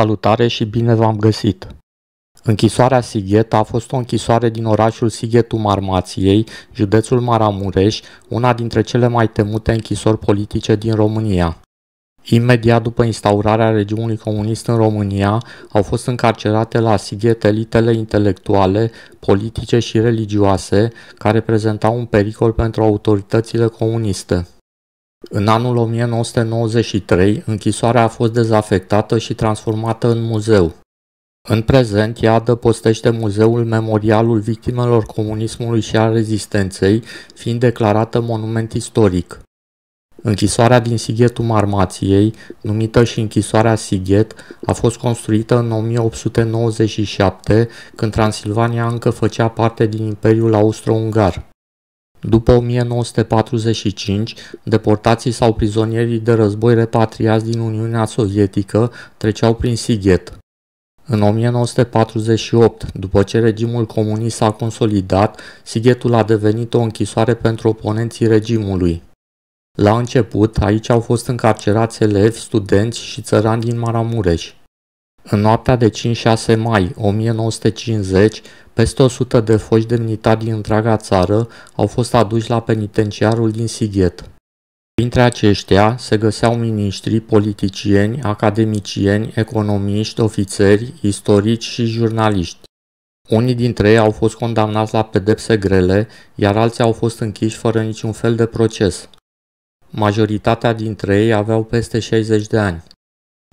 Salutare și bine v-am găsit! Închisoarea Sighet a fost o închisoare din orașul Sighetul Marmației, județul Maramureș, una dintre cele mai temute închisori politice din România. Imediat după instaurarea regimului comunist în România, au fost încarcerate la Sighet elitele intelectuale, politice și religioase, care prezentau un pericol pentru autoritățile comuniste. În anul 1993, închisoarea a fost dezafectată și transformată în muzeu. În prezent, ea adăpostește Muzeul Memorialul Victimelor Comunismului și a Rezistenței, fiind declarată monument istoric. Închisoarea din Sighetul Marmației, numită și închisoarea Sighet, a fost construită în 1897, când Transilvania încă făcea parte din Imperiul Austro-Ungar. După 1945, deportații sau prizonierii de război repatriați din Uniunea Sovietică treceau prin Sighet. În 1948, după ce regimul comunist s-a consolidat, Sighetul a devenit o închisoare pentru oponenții regimului. La început, aici au fost încarcerați elevi, studenți și țărani din Maramureș. În noaptea de 5-6 mai 1950, peste 100 de foști militari din întreaga țară au fost aduși la penitenciarul din Sighet. Printre aceștia se găseau miniștri, politicieni, academicieni, economiști, ofițeri, istorici și jurnaliști. Unii dintre ei au fost condamnați la pedepse grele, iar alții au fost închiși fără niciun fel de proces. Majoritatea dintre ei aveau peste 60 de ani.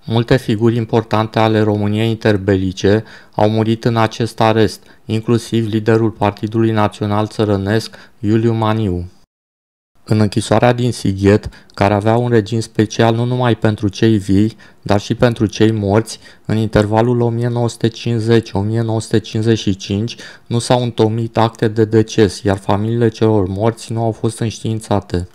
Multe figuri importante ale României interbelice au murit în acest arest, inclusiv liderul Partidului Național Țărănesc, Iuliu Maniu. În închisoarea din Sighet, care avea un regim special nu numai pentru cei vii, dar și pentru cei morți, în intervalul 1950-1955 nu s-au întomit acte de deces, iar familiile celor morți nu au fost înștiințate.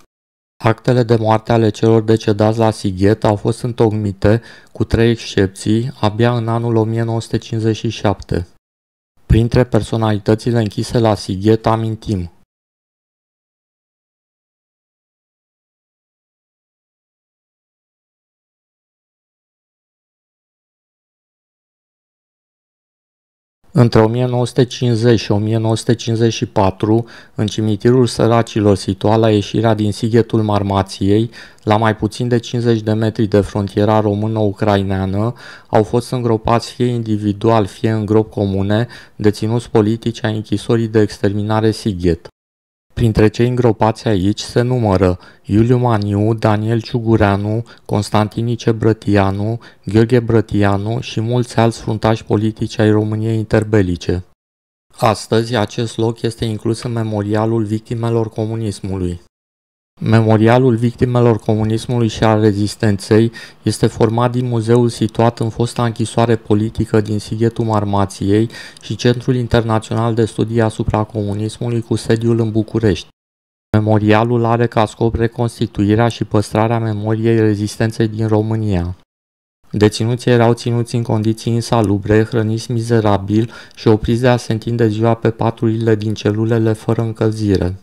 Actele de moarte ale celor decedați la Sighet au fost întocmite, cu trei excepții, abia în anul 1957. Printre personalitățile închise la Sighet amintim Între 1950 și 1954, în cimitirul săracilor situat la ieșirea din Sighetul Marmației, la mai puțin de 50 de metri de frontiera română-ucraineană, au fost îngropați fie individual, fie în grop comune, deținuți politici ai închisorii de exterminare Sighet. Printre cei îngropați aici se numără Iuliu Maniu, Daniel Ciugureanu, Constantinice Brătianu, Gheorghe Brătianu și mulți alți fruntași politici ai României interbelice. Astăzi, acest loc este inclus în memorialul victimelor comunismului. Memorialul victimelor comunismului și al rezistenței este format din muzeul situat în fosta închisoare politică din Sighetul Marmației și Centrul Internațional de Studii asupra comunismului cu sediul în București. Memorialul are ca scop reconstituirea și păstrarea memoriei rezistenței din România. Deținuții erau ținuți în condiții insalubre, hrăniți mizerabil și opriți de a se întinde ziua pe paturile din celulele fără încălzire.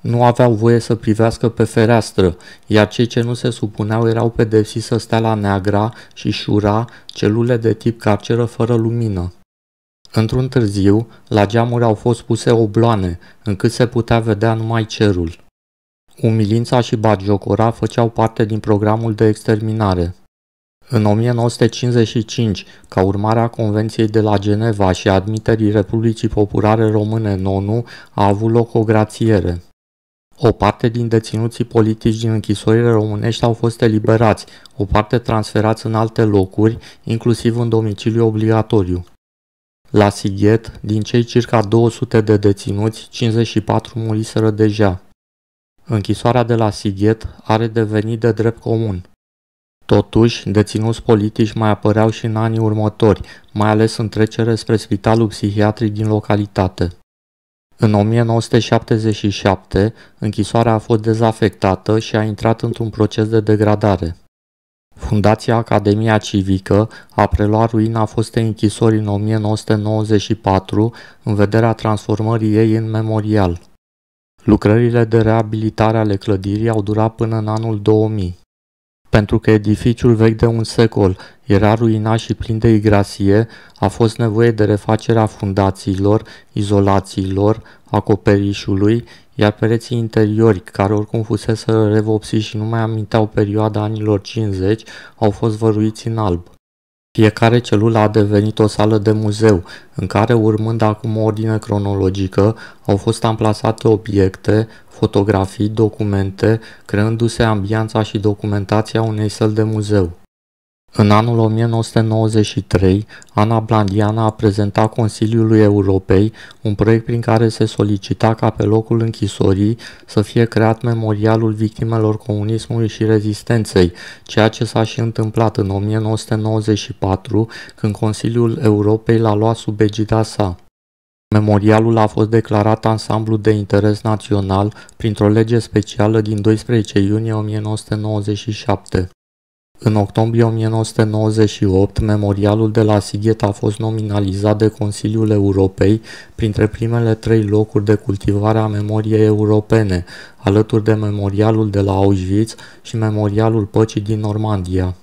Nu aveau voie să privească pe fereastră, iar cei ce nu se supuneau erau pedepsiți să stea la neagra și șura celule de tip carceră fără lumină. Într-un târziu, la geamuri au fost puse obloane, încât se putea vedea numai cerul. Umilința și bagiocora făceau parte din programul de exterminare. În 1955, ca urmare a Convenției de la Geneva și admiterii Republicii Populare Române în ONU, a avut loc o grațiere. O parte din deținuții politici din închisorile românești au fost eliberați, o parte transferați în alte locuri, inclusiv în domiciliu obligatoriu. La Sighet, din cei circa 200 de deținuți, 54 muriseră deja. Închisoarea de la Sighet are devenit de drept comun. Totuși, deținuți politici mai apăreau și în anii următori, mai ales în trecere spre spitalul psihiatric din localitate. În 1977, închisoarea a fost dezafectată și a intrat într-un proces de degradare. Fundația Academia Civică a preluat ruina fostei închisori în 1994 în vederea transformării ei în memorial. Lucrările de reabilitare ale clădirii au durat până în anul 2000. Pentru că edificiul vechi de un secol era ruinat și plin de igrasie, a fost nevoie de refacerea fundațiilor, izolațiilor, acoperișului, iar pereții interiori, care oricum fusese revopsiți și nu mai aminteau perioada anilor 50, au fost văruiți în alb. Fiecare celulă a devenit o sală de muzeu, în care, urmând acum o ordine cronologică, au fost amplasate obiecte, fotografii, documente, creându-se ambianța și documentația unei săli de muzeu. În anul 1993, Ana Blandiana a prezentat Consiliului Europei un proiect prin care se solicita ca pe locul închisorii să fie creat memorialul victimelor comunismului și rezistenței, ceea ce s-a și întâmplat în 1994, când Consiliul Europei l-a luat sub egida sa. Memorialul a fost declarat ansamblu de interes național printr-o lege specială din 12 iunie 1997. În octombrie 1998, memorialul de la Sighet a fost nominalizat de Consiliul Europei printre primele trei locuri de cultivare a memoriei europene, alături de memorialul de la Auschwitz și memorialul păcii din Normandia.